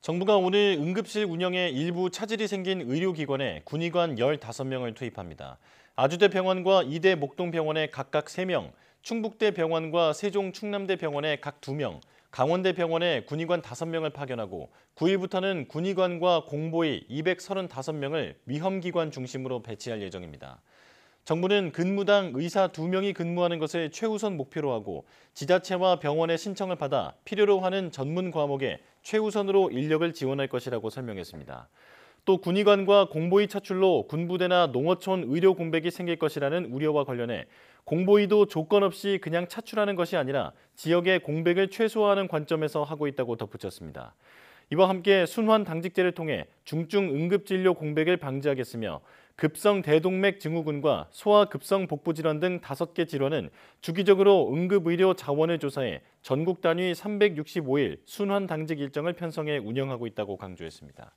정부가 오늘 응급실 운영에 일부 차질이 생긴 의료기관에 군의관 15명을 투입합니다. 아주대병원과 이대 목동병원에 각각 3명, 충북대병원과 세종충남대병원에 각 2명, 강원대병원에 군의관 5명을 파견하고 9일부터는 군의관과 공보의 235명을 위험기관 중심으로 배치할 예정입니다. 정부는 근무당 의사 2명이 근무하는 것을 최우선 목표로 하고 지자체와 병원의 신청을 받아 필요로 하는 전문 과목에 최우선으로 인력을 지원할 것이라고 설명했습니다. 또 군의관과 공보위 차출로 군부대나 농어촌 의료 공백이 생길 것이라는 우려와 관련해 공보위도 조건 없이 그냥 차출하는 것이 아니라 지역의 공백을 최소화하는 관점에서 하고 있다고 덧붙였습니다. 이와 함께 순환 당직제를 통해 중증 응급진료 공백을 방지하겠으며 급성 대동맥 증후군과 소아 급성 복부 질환 등 다섯 개 질환은 주기적으로 응급의료 자원을 조사해 전국 단위 365일 순환 당직 일정을 편성해 운영하고 있다고 강조했습니다.